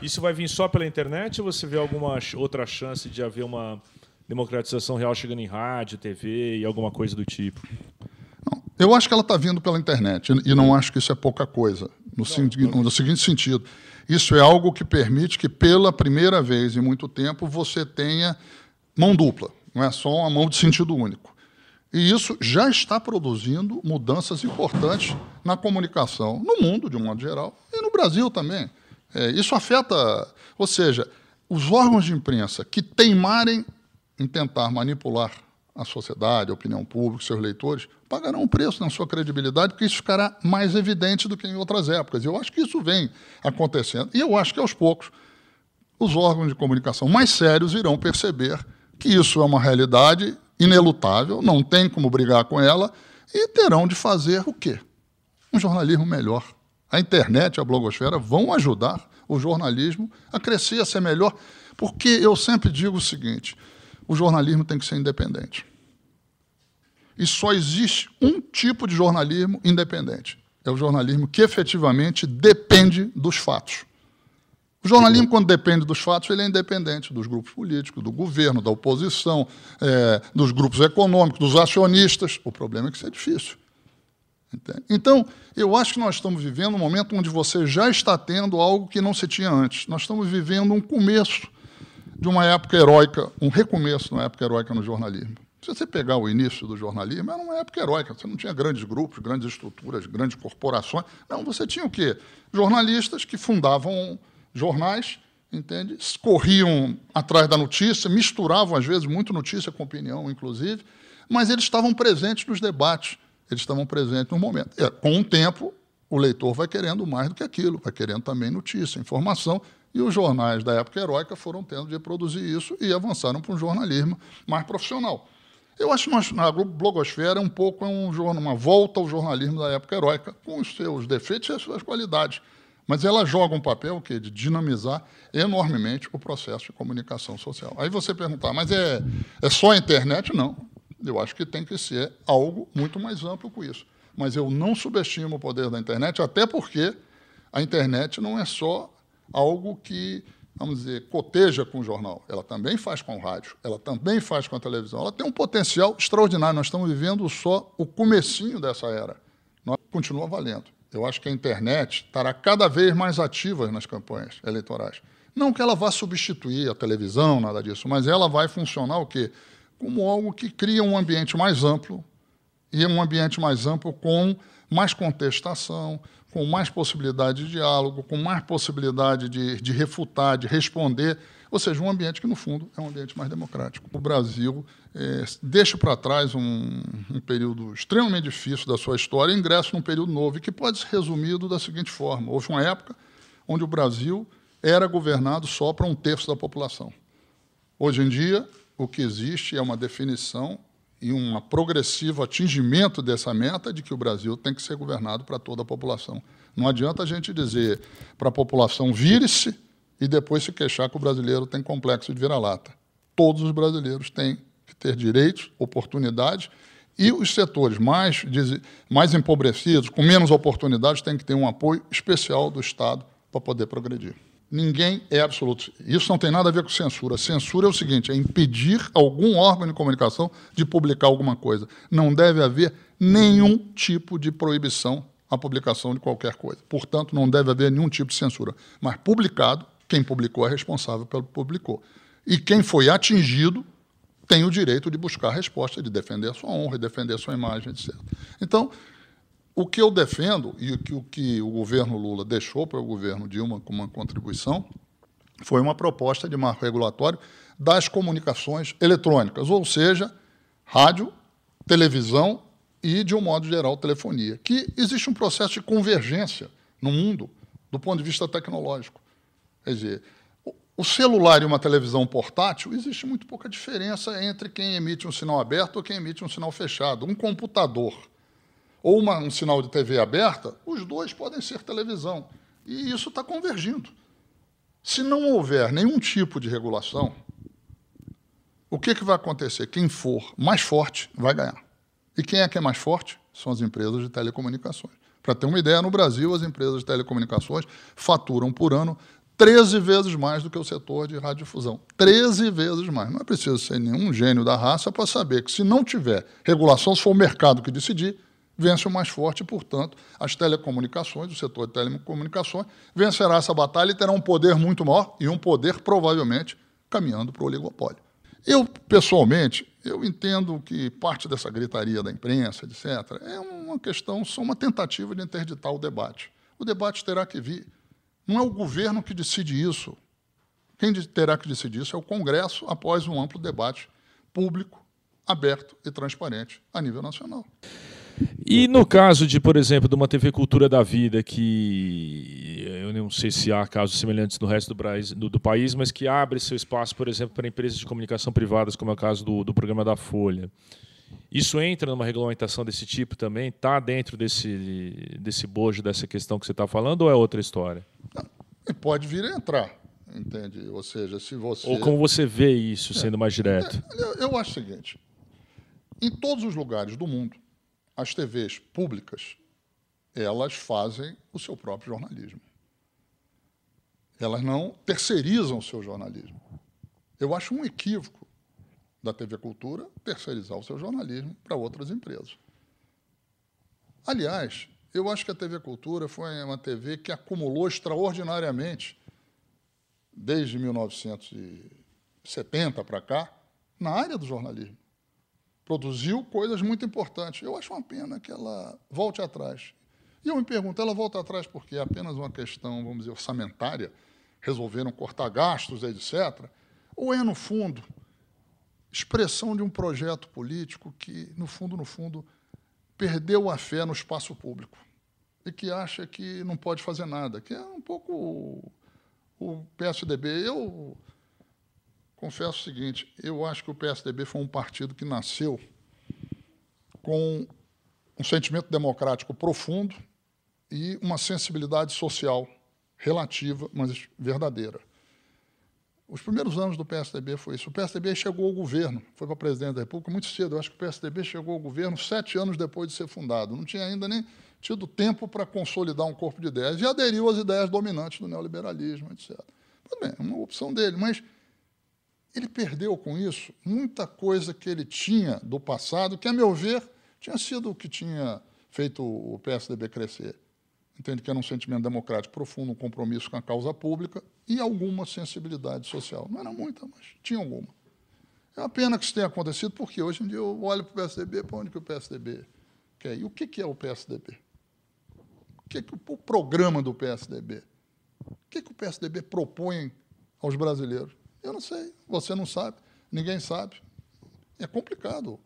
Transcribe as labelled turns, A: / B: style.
A: Isso vai vir só pela internet ou você vê alguma outra chance de haver uma democratização real chegando em rádio, TV e alguma coisa do tipo? Não, eu acho que ela está vindo pela internet e não acho que isso é pouca coisa, no, não, se, não. no seguinte sentido. Isso é algo que permite que, pela primeira vez em muito tempo, você tenha mão dupla, não é só uma mão de sentido único. E isso já está produzindo mudanças importantes na comunicação, no mundo de um modo geral e no Brasil também. É, isso afeta, ou seja, os órgãos de imprensa que teimarem em tentar manipular a sociedade, a opinião pública, seus leitores, pagarão um preço na sua credibilidade, porque isso ficará mais evidente do que em outras épocas. Eu acho que isso vem acontecendo. E eu acho que aos poucos os órgãos de comunicação mais sérios irão perceber que isso é uma realidade inelutável, não tem como brigar com ela, e terão de fazer o quê? Um jornalismo melhor a internet, a blogosfera, vão ajudar o jornalismo a crescer, a ser melhor, porque eu sempre digo o seguinte: o jornalismo tem que ser independente. E só existe um tipo de jornalismo independente. É o jornalismo que efetivamente depende dos fatos. O jornalismo, quando depende dos fatos, ele é independente dos grupos políticos, do governo, da oposição, é, dos grupos econômicos, dos acionistas. O problema é que isso é difícil. Então, eu acho que nós estamos vivendo um momento onde você já está tendo algo que não se tinha antes. Nós estamos vivendo um começo de uma época heróica, um recomeço de uma época heróica no jornalismo. Se você pegar o início do jornalismo, era uma época heróica. Você não tinha grandes grupos, grandes estruturas, grandes corporações. Não, você tinha o quê? Jornalistas que fundavam jornais, entende? Corriam atrás da notícia, misturavam, às vezes, muito notícia com opinião, inclusive, mas eles estavam presentes nos debates eles estavam presentes no momento. E, é, com o tempo, o leitor vai querendo mais do que aquilo, vai querendo também notícia, informação. E os jornais da época heróica foram tendo de reproduzir isso e avançaram para um jornalismo mais profissional. Eu acho que na blogosfera é um pouco um, uma volta ao jornalismo da época heróica, com os seus defeitos e as suas qualidades. Mas ela joga um papel que é de dinamizar enormemente o processo de comunicação social. Aí você perguntar, mas é, é só a internet? Não. Eu acho que tem que ser algo muito mais amplo que isso. Mas eu não subestimo o poder da internet, até porque a internet não é só algo que, vamos dizer, coteja com o jornal. Ela também faz com o rádio, ela também faz com a televisão. Ela tem um potencial extraordinário. Nós estamos vivendo só o comecinho dessa era. Nós continua valendo. Eu acho que a internet estará cada vez mais ativa nas campanhas eleitorais. Não que ela vá substituir a televisão, nada disso, mas ela vai funcionar o quê? como algo que cria um ambiente mais amplo, e um ambiente mais amplo com mais contestação, com mais possibilidade de diálogo, com mais possibilidade de, de refutar, de responder, ou seja, um ambiente que, no fundo, é um ambiente mais democrático. O Brasil é, deixa para trás um, um, período extremamente difícil da sua história e ingressa num período novo, e que pode ser resumido da seguinte forma: houve uma época onde o Brasil era governado só para um terço da população. Hoje em dia, o que existe é uma definição e um progressivo atingimento dessa meta de que o Brasil tem que ser governado para toda a população. Não adianta a gente dizer para a população vire-se e depois se queixar que o brasileiro tem complexo de vira-lata. Todos os brasileiros têm que ter direitos, oportunidades e os setores mais, mais empobrecidos, com menos oportunidades, têm que ter um apoio especial do Estado para poder progredir. Ninguém é absoluto. Isso não tem nada a ver com censura. Censura é o seguinte: é impedir algum órgão de comunicação de publicar alguma coisa. Não deve haver nenhum tipo de proibição à publicação de qualquer coisa. Portanto, não deve haver nenhum tipo de censura. Mas publicado, quem publicou é responsável pelo que publicou. E quem foi atingido tem o direito de buscar a resposta, de defender a sua honra, de defender a sua imagem, etc. Então, o que eu defendo e o que o, que o governo Lula deixou para o governo Dilma como uma contribuição foi uma proposta de marco regulatório das comunicações eletrônicas, ou seja, rádio, televisão e, de um modo geral, telefonia, que existe um processo de convergência no mundo do ponto de vista tecnológico. Quer dizer, o celular e uma televisão portátil, existe muito pouca diferença entre quem emite um sinal aberto ou quem emite um sinal fechado. Um computador ou uma, um sinal de TV aberta, os dois podem ser televisão. E isso está convergindo. Se não houver nenhum tipo de regulação, o que, que vai acontecer? Quem for mais forte vai ganhar. E quem é que é mais forte? São as empresas de telecomunicações. Para ter uma ideia, no Brasil, as empresas de telecomunicações faturam por ano 13 vezes mais do que o setor de radiodifusão. 13 vezes mais. Não é preciso ser nenhum gênio da raça para saber que, se não tiver regulação, se for o mercado que decidir, vence o mais forte, portanto, as telecomunicações, o setor de telecomunicações, vencerá essa batalha e terá um poder muito maior e um poder provavelmente caminhando para o oligopólio. Eu, pessoalmente, eu entendo que parte dessa gritaria da imprensa, etc., é uma questão, só uma tentativa de interditar o debate. O debate terá que vir. Não é o governo que decide isso. Quem terá que decidir isso é o Congresso, após um amplo debate público, aberto e transparente a nível nacional. E no caso de, por exemplo, de uma TV Cultura da Vida, que eu não sei se há casos semelhantes no resto do, Brasil, do, do país, mas que abre seu espaço, por exemplo, para empresas de comunicação privadas, como é o caso do, do programa da Folha. Isso entra numa regulamentação desse tipo também? Está dentro desse, desse bojo, dessa questão que você está falando, ou é outra história? Pode vir a entrar, entende? Ou seja, se você. Ou como você vê isso, sendo mais direto? É, eu acho o seguinte: em todos os lugares do mundo, as TVs públicas, elas fazem o seu próprio jornalismo. Elas não terceirizam o seu jornalismo. Eu acho um equívoco da TV Cultura terceirizar o seu jornalismo para outras empresas. Aliás, eu acho que a TV Cultura foi uma TV que acumulou extraordinariamente, desde 1970 para cá, na área do jornalismo produziu coisas muito importantes. Eu acho uma pena que ela volte atrás. E eu me pergunto, ela volta atrás porque é apenas uma questão, vamos dizer, orçamentária? Resolveram cortar gastos, etc. Ou é, no fundo, expressão de um projeto político que, no fundo, no fundo, perdeu a fé no espaço público e que acha que não pode fazer nada, que é um pouco o, o PSDB. Eu confesso o seguinte: eu acho que o PSDB foi um partido que nasceu com um sentimento democrático profundo e uma sensibilidade social relativa, mas verdadeira. Os primeiros anos do PSDB foi isso. O PSDB chegou ao governo, foi para presidente da República muito cedo. Eu acho que o PSDB chegou ao governo sete anos depois de ser fundado. Não tinha ainda nem tido tempo para consolidar um corpo de ideias e aderiu às ideias dominantes do neoliberalismo, etc. Tudo bem, é uma opção dele, mas ele perdeu com isso muita coisa que ele tinha do passado, que, a meu ver, tinha sido o que tinha feito o PSDB crescer. Entende que era um sentimento democrático profundo, um compromisso com a causa pública e alguma sensibilidade social. Não era muita, mas tinha alguma. É uma pena que isso tenha acontecido, porque hoje em dia eu olho para o PSDB, para onde que o PSDB quer ir? E o que, que é o PSDB? O que, é que o programa do PSDB? O que, que o PSDB propõe aos brasileiros? Eu não sei, você não sabe, ninguém sabe. É complicado.